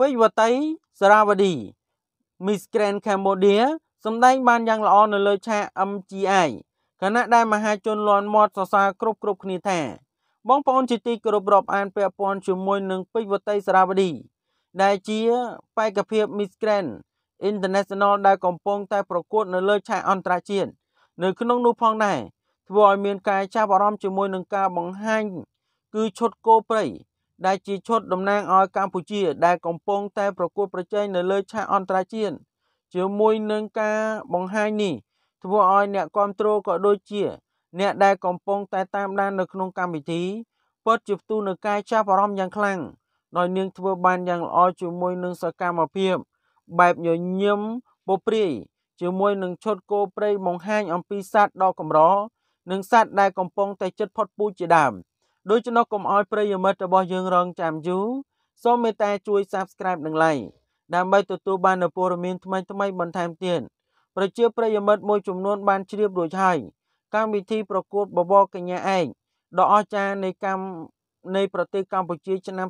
ពេជ្រវតីសារាវឌី Miss Grand Cambodia សម្ដែងបានយ៉ាងល្អនៅលើឆាក MGI ខណៈដែលមហាជនលន់មាត់សរសើរគ្រប់គ្រប់គ្នាថាបងប្អូនជាទីគោរពរាប់អានពាក់ព័ន្ធជាមួយនឹងពេជ្រវតីសារាវឌីដែលជាបេក្ខភាព Miss Grand International ដែលកំពុងតែប្រកួត នៅលើ ឆាកអន្តរជាតិនៅក្នុងនោះផងដែរធ្វើឲ្យមានការចាប់អារម្មណ៍ជាមួយនឹងការបង្ហាញគឺឈុតគោព្រៃដែលជាឈុតតំណាងឲ្យកម្ពុជា ដែលកំពុងតែ ប្រកួតប្រជែងនៅលើឆាកអន្តរជាតិជាមួយនឹងការបង្ហាញនេះធ្វើឲ្យអ្នកគ្រប់គ្រងក៏ដូចជា អ្នកដែលកំពុងតែតាមដាននៅក្នុងកម្មវិធីពិតជាផ្ទុះនឹងការចាប់អារម្មណ៍យ៉ាងខ្លាំងដោយនាងធ្វើបានយ៉ាងល្អជាមួយនឹងសកម្មភាពបែបញញឹមពព្រាយជាមួយនឹងឈុតគោព្រៃបង្ហាញអំពីសัตว์ដ៏កម្រនិងសัตว์ដែលកំពុងតែចិត្តផុតពូជជាដើម។ដូច្នោះកុំឲ្យប្រិយមិត្តរបស់យើងរងចាំយូរសូមមេត្តា ជួយ Subscribe និង Like ដើម្បីទទួលបាននូវព័ត៌មានថ្មីៗបន្ថែមទៀតប្រជាប្រិយមិត្តមួយចំនួនបានជ្រាបរួចហើយកម្មវិធីប្រកួតបបរកញ្ញាឯកដ៏អស្ចារ្យនៃកម្មនៃប្រទេសកម្ពុជា ឆ្នាំ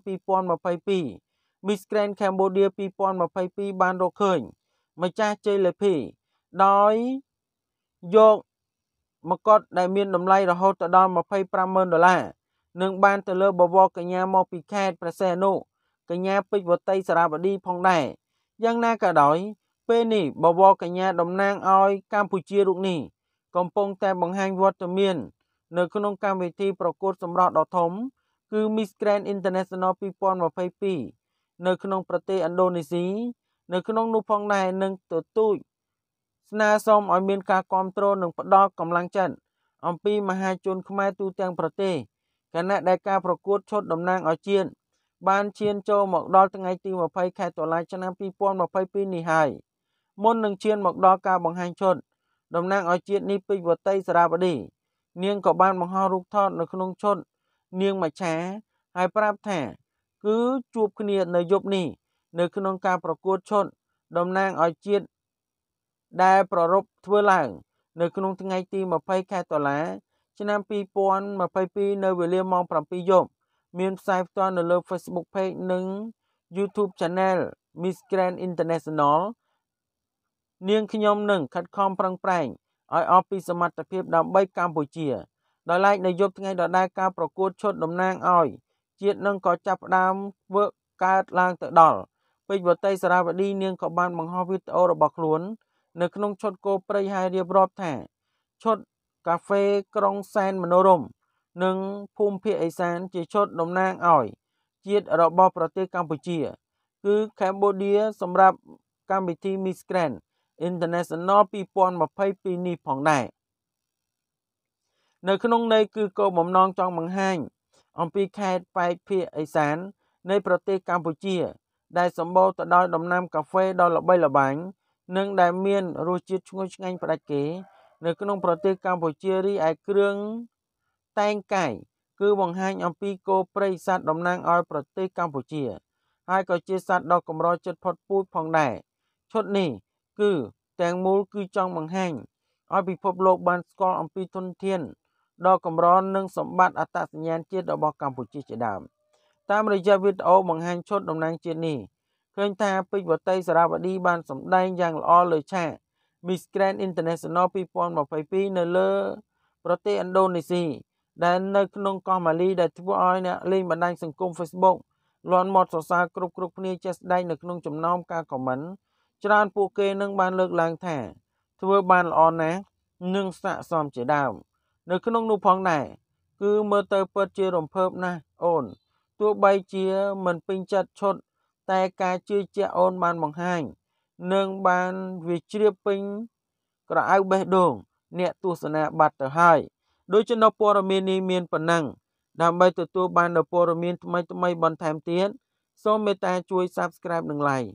2022 Miss Grand Cambodia 2022បានរកឃើញ ម្ចាស់ជ័យលាភីដោយយកមកុដដែលមានតម្លៃរហូតដល់25ម៉ឺនដុល្លារនិងបានទៅលើបវរកញ្ញាមកពីខេត្តព្រះសីហនុកញ្ញាពេជ្រវតីសារាវឌីផងដែរយ៉ាងណាក៏ដោយ ពេលនេះ បវរកញ្ញាតំណាងឲ្យកម្ពុជារូបនេះកំពុងតែបង្ហាញវត្តមាន នៅក្នុងកម្មវិធីប្រកួតសម្រស់ដ៏ធំ គឺ Miss Grand International 2022នៅក្នុងប្រទេសឥណ្ឌូនេស៊ីនៅក្នុងនោះផងដែរនឹងទទូចស្នើសុំឲ្យមាន ការគ្រប់គ្រងនិងផ្ដល់កម្លាំងចិត្តអំពីមហាជនខ្មែរទូទាំងប្រទេសខណៈដែលការប្រកួតឈុតតំណាងឲ្យជាតិបានឈាន ចូលមកដល់ថ្ងៃទី20ខែតុលាឆ្នាំ2022នេះហើយមុននឹងឈាន មកដល់ការបង្ហាញឈុតតំណាងឲ្យជាតិនេះពេជ្រវតីសារាវឌីនាងក៏បានបង្ហោះរូបថតនៅក្នុងឈុតនាងមច្ឆាហើយប្រាប់ថាគឺជួបគ្នានៅយប់នេះ នៅក្នុងការប្រកួតឈុតតំណាងឲ្យជាតិដែលប្ររពធ្វើឡើងនៅ ក្នុងថ្ងៃទី20ខែតុលាឆ្នាំ2022នៅវេលាម៉ោង7យប់មានផ្សាយផ្ទាល់នៅលើ Facebook Page និង YouTube Channel Miss Grand International នាងខ្ញុំនឹងខិតខំប្រឹងប្រែងឲ្យអស់ពីសមត្ថភាពដើម្បីកម្ពុជាដោយឡែកនៅយប់ថ្ងៃដដែលការប្រកួតឈុតតំណាងឲ្យ ជាតិនឹងក៏ចាប់ផ្ដើមធ្វើកើតឡើងទៅដល់ពេជ្រវតីសារាវឌីនាងក៏បានបង្ហោះវីដេអូរបស់ខ្លួន នៅក្នុងឈុតគោព្រៃហើយរៀបរាប់ថាឈុតកាហ្វេក្រុងសែនមនោរម្យនិងភូមិភាគឦសាន ជាឈុតតំណាងឲ្យ ជាតិរបស់ប្រទេសកម្ពុជា គឺ Cambodia សម្រាប់កម្មវិធី Miss Grand International 2022នេះផងដែរនៅក្នុងន័យគឺគោលបំណងចង់បង្ហាញ អំពីខេត្តប៉ែកភាគឦសាននៃប្រទេសកម្ពុជា ដែលសម្បូរទៅដោយដំណាំកាហ្វេដ៏ល្បីល្បាញនិងដែលមានរសជាតិឈ្ងុយឆ្ងាញ់ផ្ដាច់គេនៅក្នុងប្រទេសកម្ពុជារីឯគ្រឿងតែងកាយគឺបង្ហាញអំពីគោព្រៃសត្វតំណាងឲ្យប្រទេសកម្ពុជាហើយក៏ជាសត្វដ៏កម្រចិត្តផុតពូជផងដែរឈុតនេះ គឺទាំងមូលគឺចង់បង្ហាញឲ្យពិភពលោកបានស្គាល់អំពីធនធានដ៏កម្រនិងសម្បត្តិអត្តសញ្ញាណជាតិរបស់កម្ពុជាជាដើមតាមរយៈវីដេអូបង្ហាញឈុតតំណាងជាតិនេះឃើញថាពេជ្រវតីសារាវឌីបានសម្ដែងយ៉ាងល្អលើឆាក Miss Grand International 2022នៅលើ ប្រទេសឥណ្ឌូនេស៊ីដែលនៅក្នុងកោះម៉ាលីដែលធ្វើឲ្យអ្នកលេងបណ្ដាញសង្គម Facebook លាន់មាត់សរសើរគ្រប់គ្រប់គ្នាចេះស្ដែងនៅក្នុងចំណោមការខមមិន ច្រើនពួកគេនឹងបានលើកឡើងថា ធ្វើបានល្អណាស់និងស័ក្តិសមជាដើមនៅក្នុងនោះផងដែរគឺមើលទៅពិតជារំភើបណាស់អូនទោះបីជាមិនពេញចិត្តឈុត តែការជឿជាក់អូនបានបង្ហាញនឹងបានវាជ្រាបពេញក្រអៅបេះដូងអ្នកទស្សនាបាត់ទៅហើយដូច្នោះព័ត៌មាននេះមានប៉ុណ្ណឹងដើម្បីទទួលបាននូវព័ត៌មានថ្មីៗបន្ថែមទៀតសូមមេត្តា ជួយ Subscribe និង Like